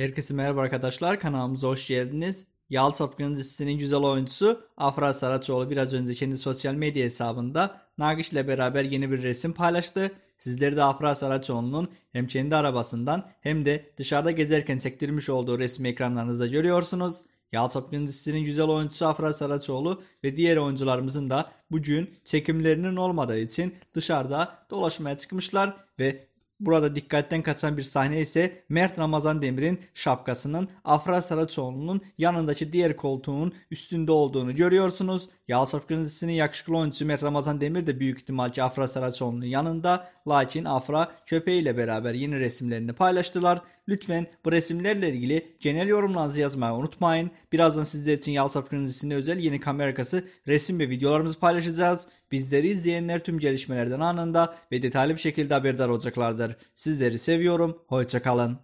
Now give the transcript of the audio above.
Herkese merhaba arkadaşlar kanalımıza hoş geldiniz. Yal Sapkın'ın dizisinin güzel oyuncusu Afra Saraçoğlu biraz önce kendi sosyal medya hesabında Nagiş ile beraber yeni bir resim paylaştı. Sizleri de Afra Saraçoğlu'nun hem kendi arabasından hem de dışarıda gezerken çektirmiş olduğu resmi ekranlarınızda görüyorsunuz. Yal Sapkın dizisinin güzel oyuncusu Afra Saraçoğlu ve diğer oyuncularımızın da bugün çekimlerinin olmadığı için dışarıda dolaşmaya çıkmışlar ve Burada dikkatten kaçan bir sahne ise Mert Ramazan Demir'in şapkasının Afra Saraçoğlu'nun yanındaki diğer koltuğun üstünde olduğunu görüyorsunuz. Yalçın Kırmızısı'nın yakışıklı oyuncusu Mert Ramazan Demir de büyük ihtimalle Afra Saraçoğlu'nun yanında. Lakin Afra köpeğiyle beraber yeni resimlerini paylaştılar. Lütfen bu resimlerle ilgili genel yorumlarınızı yazmayı unutmayın. Birazdan sizler için Yalçın Kırmızısı'nın özel yeni kamera resim ve videolarımızı paylaşacağız. Bizleri izleyenler tüm gelişmelerden anında ve detaylı bir şekilde haberdar olacaklardır. Sizleri seviyorum. Hoşçakalın.